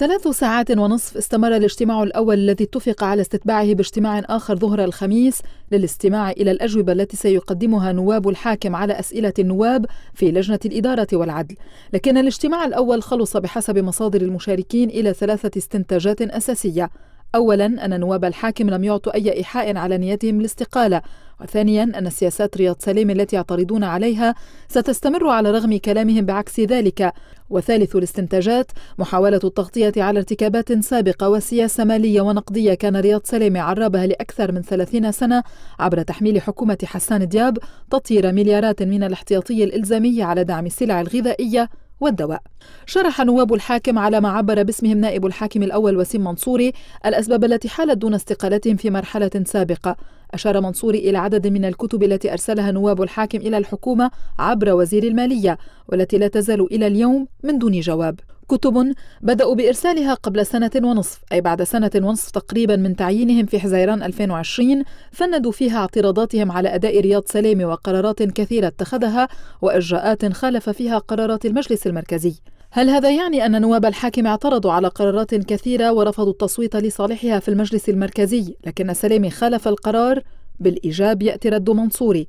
ثلاث ساعات ونصف استمر الاجتماع الأول الذي اتفق على استتباعه باجتماع آخر ظهر الخميس للاستماع إلى الأجوبة التي سيقدمها نواب الحاكم على أسئلة النواب في لجنة الإدارة والعدل لكن الاجتماع الأول خلص بحسب مصادر المشاركين إلى ثلاثة استنتاجات أساسية أولا أن نواب الحاكم لم يعطوا أي إيحاء على نيتهم الاستقالة وثانيا أن السياسات رياض سليم التي يعترضون عليها ستستمر على رغم كلامهم بعكس ذلك وثالث الاستنتاجات محاولة التغطية على ارتكابات سابقة وسياسة مالية ونقدية كان رياض سليم عربها لأكثر من 30 سنة عبر تحميل حكومة حسان دياب تطهير مليارات من الاحتياطي الإلزامي على دعم السلع الغذائية والدواء شرح نواب الحاكم على ما عبر باسمهم نائب الحاكم الأول وسيم منصوري الأسباب التي حالت دون استقالتهم في مرحلة سابقة أشار منصور إلى عدد من الكتب التي أرسلها نواب الحاكم إلى الحكومة عبر وزير المالية والتي لا تزال إلى اليوم من دون جواب كتب بدأوا بإرسالها قبل سنة ونصف أي بعد سنة ونصف تقريبا من تعيينهم في حزيران 2020 فندوا فيها اعتراضاتهم على أداء رياض سلامي وقرارات كثيرة اتخذها وإجراءات خالف فيها قرارات المجلس المركزي هل هذا يعني أن نواب الحاكم اعترضوا على قرارات كثيرة ورفضوا التصويت لصالحها في المجلس المركزي لكن سلامي خالف القرار بالإيجاب يأتي رد منصوري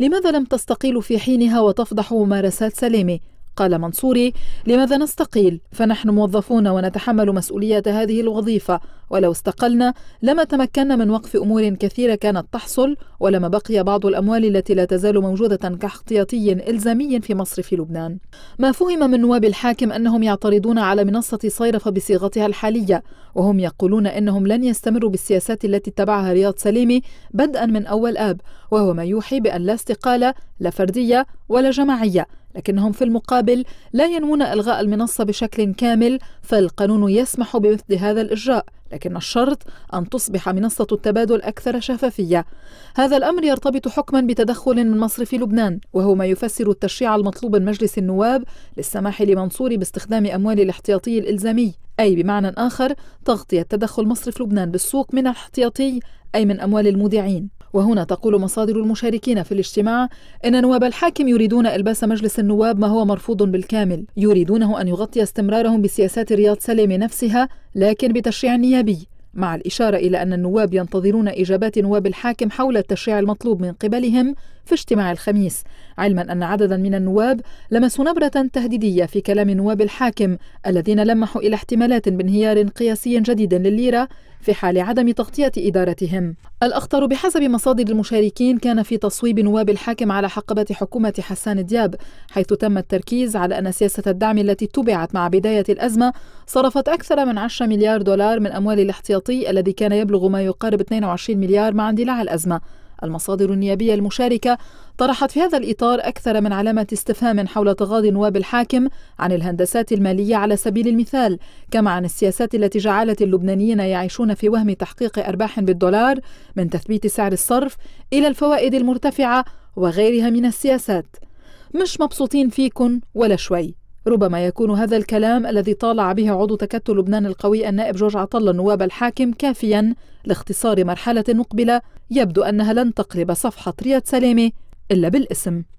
لماذا لم تستقيلوا في حينها وتفضحوا ممارسات سليمي قال منصوري لماذا نستقيل فنحن موظفون ونتحمل مسؤولية هذه الوظيفة ولو استقلنا لما تمكنا من وقف أمور كثيرة كانت تحصل ولما بقي بعض الأموال التي لا تزال موجودة كاحتياطي إلزامي في مصرف لبنان ما فهم من نواب الحاكم أنهم يعترضون على منصة صيرفه بصيغتها الحالية وهم يقولون أنهم لن يستمروا بالسياسات التي اتبعها رياض سليمي بدءا من أول آب وهو ما يوحي بأن لا استقالة لا فردية ولا جماعية لكنهم في المقابل لا ينوون إلغاء المنصة بشكل كامل فالقانون يسمح بمثل هذا الإجراء لكن الشرط أن تصبح منصة التبادل أكثر شفافية هذا الأمر يرتبط حكما بتدخل من مصر في لبنان وهو ما يفسر التشريع المطلوب من مجلس النواب للسماح لمنصور باستخدام أموال الاحتياطي الإلزامي أي بمعنى آخر تغطية تدخل مصر في لبنان بالسوق من الاحتياطي أي من أموال المودعين وهنا تقول مصادر المشاركين في الاجتماع إن نواب الحاكم يريدون إلباس مجلس النواب ما هو مرفوض بالكامل يريدونه أن يغطي استمرارهم بسياسات رياض سلامة نفسها لكن بتشريع نيابي مع الإشارة إلى أن النواب ينتظرون إجابات نواب الحاكم حول التشريع المطلوب من قبلهم في اجتماع الخميس علما أن عددا من النواب لمسوا نبرة تهديدية في كلام نواب الحاكم الذين لمحوا إلى احتمالات بانهيار قياسي جديد للليرة في حال عدم تغطية إدارتهم الأخطر بحسب مصادر المشاركين كان في تصويب نواب الحاكم على حقبة حكومة حسان دياب حيث تم التركيز على أن سياسة الدعم التي اتبعت مع بداية الأزمة صرفت أكثر من 10 مليار دولار من أموال الاحتياطي الذي كان يبلغ ما يقارب 22 مليار مع اندلاع الأزمة المصادر النيابية المشاركة طرحت في هذا الإطار أكثر من علامة استفهام حول تغاضي نواب الحاكم عن الهندسات المالية على سبيل المثال كما عن السياسات التي جعلت اللبنانيين يعيشون في وهم تحقيق أرباح بالدولار من تثبيت سعر الصرف إلى الفوائد المرتفعة وغيرها من السياسات مش مبسوطين فيكن ولا شوي ربما يكون هذا الكلام الذي طالع به عضو تكتل لبنان القوي النائب جورج عطل النواب الحاكم كافيا لاختصار مرحلة مقبلة يبدو أنها لن تقرب صفحة رياض سلامة إلا بالاسم